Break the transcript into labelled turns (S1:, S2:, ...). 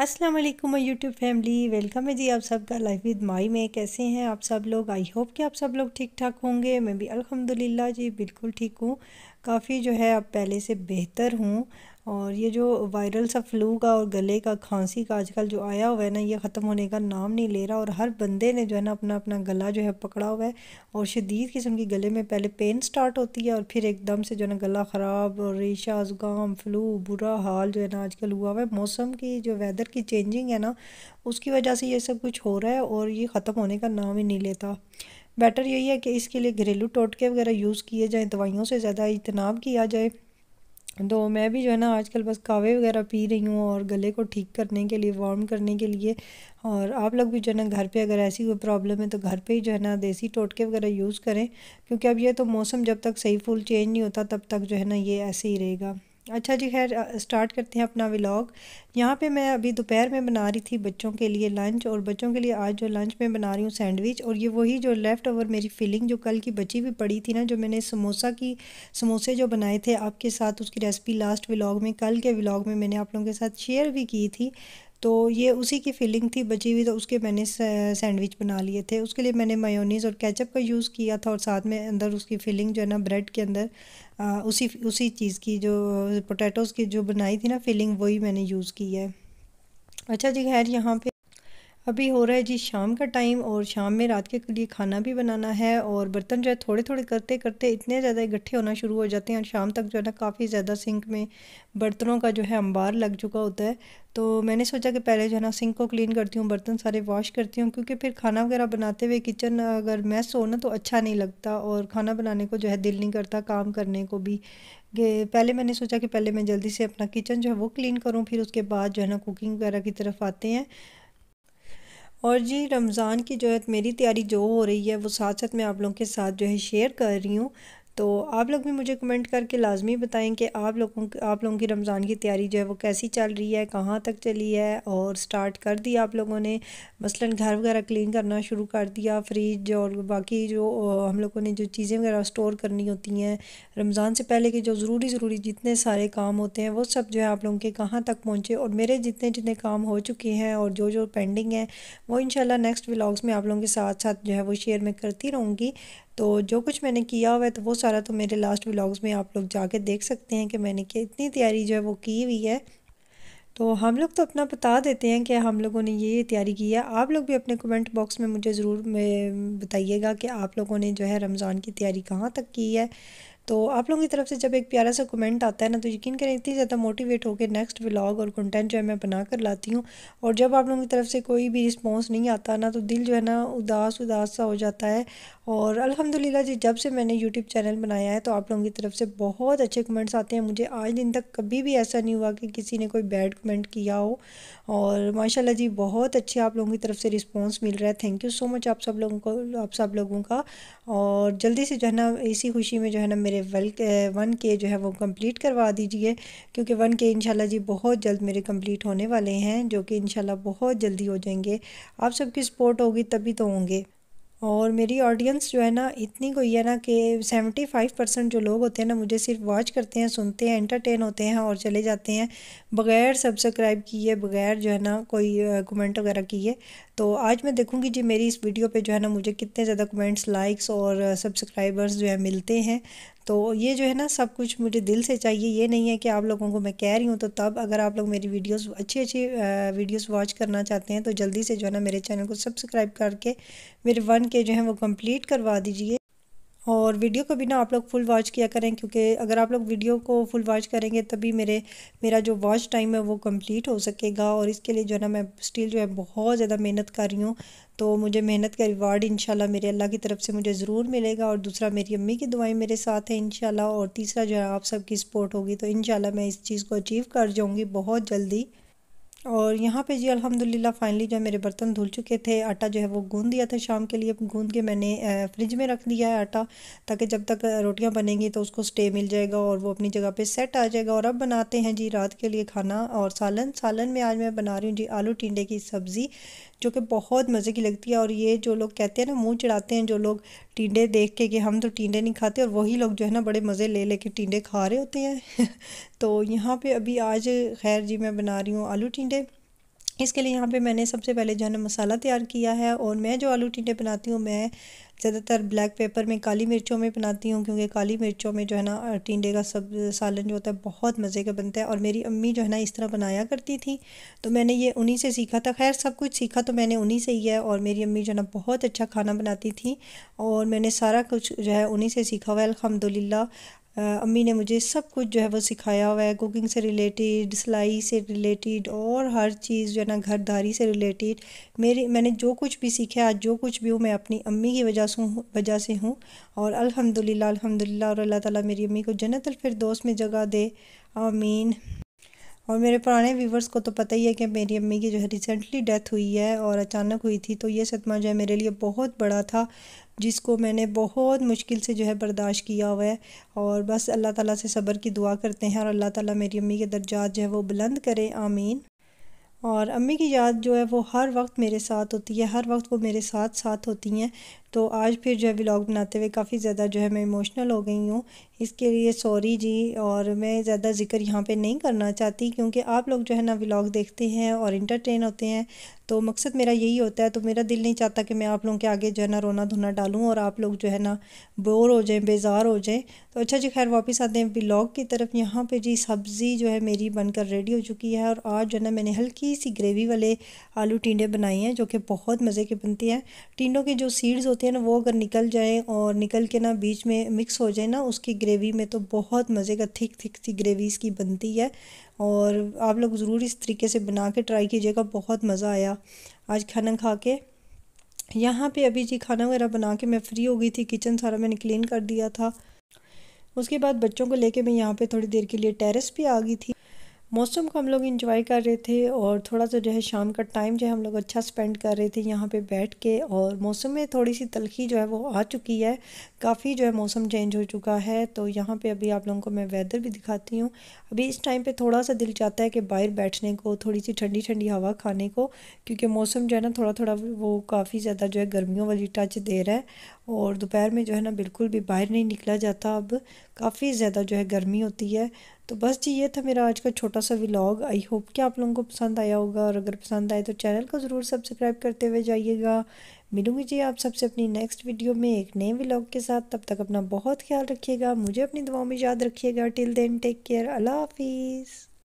S1: अस्सलाम वालेकुम my YouTube family welcome है जी आप सबका लाइफ विद माई में कैसे हैं आप सब लोग आई होप कि आप सब लोग ठीक ठाक होंगे मैं भी अल्हम्दुलिल्लाह जी बिल्कुल ठीक हूँ काफ़ी जो है अब पहले से बेहतर हूँ और ये जो वायरल सा फ्लू का और गले का खांसी का आजकल जो आया हुआ है ना ये ख़त्म होने का नाम नहीं ले रहा और हर बंदे ने जो है ना अपना अपना गला जो है पकड़ा हुआ है और शदीद किस्म की गले में पहले पेन स्टार्ट होती है और फिर एकदम से जो है ना गला ख़राब और रेशा ज़ुकाम फ्लू बुरा हाल जो है ना आजकल हुआ हुआ है मौसम की जो वेदर की चेंजिंग है ना उसकी वजह से ये सब कुछ हो रहा है और ये ख़त्म होने का नाम ही नहीं लेता बेटर यही है कि इसके लिए घरेलू टोटके वगैरह यूज़ किए जाएँ दवाइयों से ज़्यादा इजतनाब किया जाए तो मैं भी जो है ना आजकल बस कावे वगैरह पी रही हूँ और गले को ठीक करने के लिए वार्म करने के लिए और आप लोग भी जो है ना घर पे अगर ऐसी कोई प्रॉब्लम है तो घर पे ही जो है ना देसी टोटके वगैरह यूज़ करें क्योंकि अब ये तो मौसम जब तक सही फूल चेंज नहीं होता तब तक जो है ना ये ऐसे ही रहेगा अच्छा जी खैर स्टार्ट करते हैं अपना व्लॉग यहाँ पे मैं अभी दोपहर में बना रही थी बच्चों के लिए लंच और बच्चों के लिए आज जो लंच में बना रही हूँ सैंडविच और ये वही जो लेफ़्ट ओवर मेरी फिलिंग जो कल की बची हुई पड़ी थी ना जो मैंने समोसा की समोसे जो बनाए थे आपके साथ उसकी रेसिपी लास्ट व्लॉग में कल के व्लॉग में मैंने आप लोगों के साथ शेयर भी की थी तो ये उसी की फीलिंग थी बची हुई तो उसके मैंने सैंडविच बना लिए थे उसके लिए मैंने मायोनीज़ और केचप का यूज़ किया था और साथ में अंदर उसकी फीलिंग जो है ना ब्रेड के अंदर आ, उसी उसी चीज़ की जो पोटैटोज़ की जो बनाई थी ना फीलिंग वही मैंने यूज़ की है अच्छा जी खैर यहाँ पे अभी हो रहा है जी शाम का टाइम और शाम में रात के लिए खाना भी बनाना है और बर्तन जो है थोड़े थोड़े करते करते इतने ज़्यादा इकट्ठे होना शुरू हो जाते हैं और शाम तक जो है ना काफ़ी ज़्यादा सिंक में बर्तनों का जो है अंबार लग चुका होता है तो मैंने सोचा कि पहले जो है ना सिंक को क्लीन करती हूँ बर्तन सारे वॉश करती हूँ क्योंकि फिर खाना वगैरह बनाते हुए किचन अगर मैस हो ना तो अच्छा नहीं लगता और खाना बनाने को जो है दिल नहीं करता काम करने को भी पहले मैंने सोचा कि पहले मैं जल्दी से अपना किचन जो है वो क्लीन करूँ फिर उसके बाद जो है ना कुकिंग वगैरह की तरफ आते हैं और जी रमज़ान की जो है मेरी तैयारी जो हो रही है वो साथ साथ मैं आप लोगों के साथ जो है शेयर कर रही हूँ तो आप लोग भी मुझे कमेंट करके लाजमी बताएं कि आप लोगों आप लोगों की रमज़ान की तैयारी जो है वो कैसी चल रही है कहाँ तक चली है और स्टार्ट कर दी आप लोगों ने मसलन घर वगैरह क्लीन करना शुरू कर दिया फ्रिज और बाकी जो हम लोगों ने जो चीज़ें वगैरह स्टोर करनी होती हैं रमज़ान से पहले के जो ज़रूरी ज़रूरी जितने सारे काम होते हैं वो सब जो है आप लोगों के कहाँ तक पहुँचे और मेरे जितने जितने काम हो चुके हैं और जो जो पेंडिंग है वो इन नेक्स्ट व्लाग्स में आप लोगों के साथ साथ जो है वो शेयर मैं करती रहूँगी तो जो कुछ मैंने किया हुआ है तो वो सारा तो मेरे लास्ट व्लॉग्स में आप लोग जाके देख सकते हैं कि मैंने क्या इतनी तैयारी जो है वो की हुई है तो हम लोग तो अपना बता देते हैं कि हम लोगों ने ये तैयारी की है आप लोग भी अपने कमेंट बॉक्स में मुझे ज़रूर बताइएगा कि आप लोगों ने जो है रमज़ान की तैयारी कहाँ तक की है तो आप लोगों की तरफ से जब एक प्यारा सा कमेंट आता है ना तो यकीन करें इतनी ज़्यादा मोटिवेट होकर नेक्स्ट व्लॉग और कंटेंट जो है मैं बना कर लाती हूँ और जब आप लोगों की तरफ से कोई भी रिस्पॉन्स नहीं आता ना तो दिल जो है ना उदास उदास सा हो जाता है और अल्हम्दुलिल्लाह जी जब से मैंने यूट्यूब चैनल बनाया है तो आप लोगों की तरफ से बहुत अच्छे कमेंट्स आते हैं मुझे आज दिन तक कभी भी ऐसा नहीं हुआ कि किसी ने कोई बैड कमेंट किया हो और माशाल्लाह जी बहुत अच्छे आप लोगों की तरफ से रिस्पांस मिल रहा है थैंक यू सो मच आप सब लोगों को आप सब लोगों का और जल्दी से जो है ना इसी खुशी में जो है ना मेरे वेल वन के जो है वो कम्प्लीट करवा दीजिए क्योंकि वन के इनशाला जी बहुत जल्द मेरे कम्प्लीट होने वाले हैं जो कि इनशाला बहुत जल्दी हो जाएंगे आप सबकी सपोर्ट होगी तभी तो होंगे और मेरी ऑडियंस जो है ना इतनी कोई है ना कि सेवेंटी फाइव परसेंट जो लोग होते हैं ना मुझे सिर्फ वॉच करते हैं सुनते हैं एंटरटेन होते हैं और चले जाते हैं बगैर सब्सक्राइब किए बगैर जो है ना कोई कमेंट वगैरह किए तो आज मैं देखूंगी जी मेरी इस वीडियो पे जो है ना मुझे कितने ज़्यादा कमेंट्स लाइक्स और सब्सक्राइबर्स जो है मिलते हैं तो ये जो है ना सब कुछ मुझे दिल से चाहिए ये नहीं है कि आप लोगों को मैं कह रही हूँ तो तब अगर आप लोग मेरी वीडियोस अच्छी अच्छी वीडियोस वॉच करना चाहते हैं तो जल्दी से जो है ना मेरे चैनल को सब्सक्राइब करके मेरे वन के जो है वो कंप्लीट करवा दीजिए और वीडियो को भी ना आप लोग फुल वॉच किया करें क्योंकि अगर आप लोग वीडियो को फुल वॉच करेंगे तभी मेरे मेरा जो वॉच टाइम है वो कंप्लीट हो सकेगा और इसके लिए जो है ना मैं स्टिल जो है बहुत ज़्यादा मेहनत कर रही हूँ तो मुझे मेहनत का रिवार्ड इंशाल्लाह मेरे अल्लाह की तरफ से मुझे ज़रूर मिलेगा और दूसरा मेरी अम्मी की दुआएँ मेरे साथ हैं इंशाल्लाह और तीसरा जो है आप सबकी सपोर्ट होगी तो इंशाल्लाह मैं इस चीज़ को अचीव कर जाऊँगी बहुत जल्दी और यहाँ पे जी अल्हम्दुलिल्लाह फाइनली जो है मेरे बर्तन धुल चुके थे आटा जो है वो गूंद दिया था शाम के लिए गूंद के मैंने फ्रिज में रख दिया है आटा ताकि जब तक रोटियाँ बनेंगी तो उसको स्टे मिल जाएगा और वो अपनी जगह पे सेट आ जाएगा और अब बनाते हैं जी रात के लिए खाना और सालन सालन में आज मैं बना रही हूँ जी आलू टिंडे की सब्ज़ी जो कि बहुत मज़े की लगती है और ये जो लोग कहते हैं ना मुंह चढ़ाते हैं जो लोग टींडे देख के कि हम तो टींडे नहीं खाते और वही लोग जो है ना बड़े मज़े ले लेके टींडे खा रहे होते हैं तो यहाँ पे अभी आज खैर जी मैं बना रही हूँ आलू टींडे इसके लिए यहाँ पे मैंने सबसे पहले जो है ना मसाला तैयार किया है और मैं जो आलू टिंडे बनाती हूँ मैं ज़्यादातर ब्लैक पेपर में काली मिर्चों में बनाती हूँ क्योंकि काली मिर्चों में जो है ना टिंडे का सब सालन जो होता है बहुत मज़े का बनता है और मेरी अम्मी जो है ना इस तरह बनाया करती थी तो मैंने ये उन्हीं से सीखा था खैर सब कुछ सीखा तो मैंने उन्हीं से ही है और मेरी अम्मी जो है ना बहुत अच्छा खाना बनाती थी और मैंने सारा कुछ जो है उन्हीं से सीखा हुआ अलहमदिल्ला अम्मी ने मुझे सब कुछ जो है वो सिखाया हुआ है कुकिंग से रिलेटेड सिलाई से रिलेटेड और हर चीज़ जो है ना घरदारी से रिलेटेड मेरी मैंने जो कुछ भी सीखा आज जो कुछ भी हूँ मैं अपनी अम्मी की वजह से वजह से हूँ और अल्हम्दुलिल्लाह अल्हम्दुलिल्लाह और अल्लाह ताला मेरी अम्मी को जन्नत दोस्त में जगह दे आमीन और मेरे पुराने व्यूवर्स को तो पता ही है कि मेरी अम्मी की जो है रिसेंटली डेथ हुई है और अचानक हुई थी तो ये सदमा जो है मेरे लिए बहुत बड़ा था जिसको मैंने बहुत मुश्किल से जो है बर्दाश्त किया हुआ है और बस अल्लाह ताला से सब्र की दुआ करते हैं और अल्लाह ताला मेरी अम्मी के दर्जात जो है वो बुलंद करे आमीन और अम्मी की याद जो है वो हर वक्त मेरे साथ होती है हर वक्त वो मेरे साथ साथ होती हैं तो आज फिर जो है व्लॉग बनाते हुए काफ़ी ज़्यादा जो है मैं इमोशनल हो गई हूँ इसके लिए सॉरी जी और मैं ज़्यादा जिक्र यहाँ पे नहीं करना चाहती क्योंकि आप लोग जो है ना व्लॉग देखते हैं और इंटरटेन होते हैं तो मकसद मेरा यही होता है तो मेरा दिल नहीं चाहता कि मैं आप लोगों के आगे जो है ना रोना धोना डालूँ और आप लोग जो है ना बोर हो जाएँ बेजार हो जाएँ तो अच्छा जी खैर वापस आते हैं व्लॉग की तरफ यहाँ पर जी सब्ज़ी जो है मेरी बनकर रेडी हो चुकी है और आज जो है ना मैंने हल्की सी ग्रेवी वाले आलू टीडे बनाए हैं जो कि बहुत मज़े के बनती हैं टीडों के जो सीड्स होते होते हैं ना वो अगर निकल जाएँ और निकल के ना बीच में मिक्स हो जाए ना उसकी ग्रेवी में तो बहुत मज़े का थिक थिक सी ग्रेवी इसकी बनती है और आप लोग ज़रूर इस तरीके से बना के ट्राई कीजिएगा बहुत मज़ा आया आज खाना खा के यहाँ पे अभी जी खाना वगैरह बना के मैं फ्री हो गई थी किचन सारा मैंने क्लीन कर दिया था उसके बाद बच्चों को लेके मैं यहाँ पे थोड़ी देर के लिए टेरेस पे आ गई थी मौसम को हम लोग इन्जॉय कर रहे थे और थोड़ा सा जो है शाम का टाइम जो है हम लोग अच्छा स्पेंड कर रहे थे यहाँ पे बैठ के और मौसम में थोड़ी सी तलखी जो है वो आ चुकी है काफ़ी जो है मौसम चेंज हो चुका है तो यहाँ पे अभी आप लोगों को मैं वेदर भी दिखाती हूँ अभी इस टाइम पे थोड़ा सा दिल चाहता है कि बाहर बैठने को थोड़ी सी ठंडी ठंडी हवा खाने को क्योंकि मौसम जो है ना थोड़ा थोड़ा वो काफ़ी ज़्यादा जो है गर्मियों वाली टच दे रहा है और दोपहर में जो है ना बिल्कुल भी बाहर नहीं निकला जाता अब काफ़ी ज़्यादा जो है गर्मी होती है तो बस जी ये था मेरा आज का छोटा सा व्लॉग आई होप कि आप लोगों को पसंद आया होगा और अगर पसंद आए तो चैनल को ज़रूर सब्सक्राइब करते हुए जाइएगा मिलूंगी जी आप सबसे अपनी नेक्स्ट वीडियो में एक नए व्लॉग के साथ तब तक अपना बहुत ख्याल रखिएगा मुझे अपनी दुआओं में याद रखिएगा टिल देन टेक केयर अल्लाह हाफिज़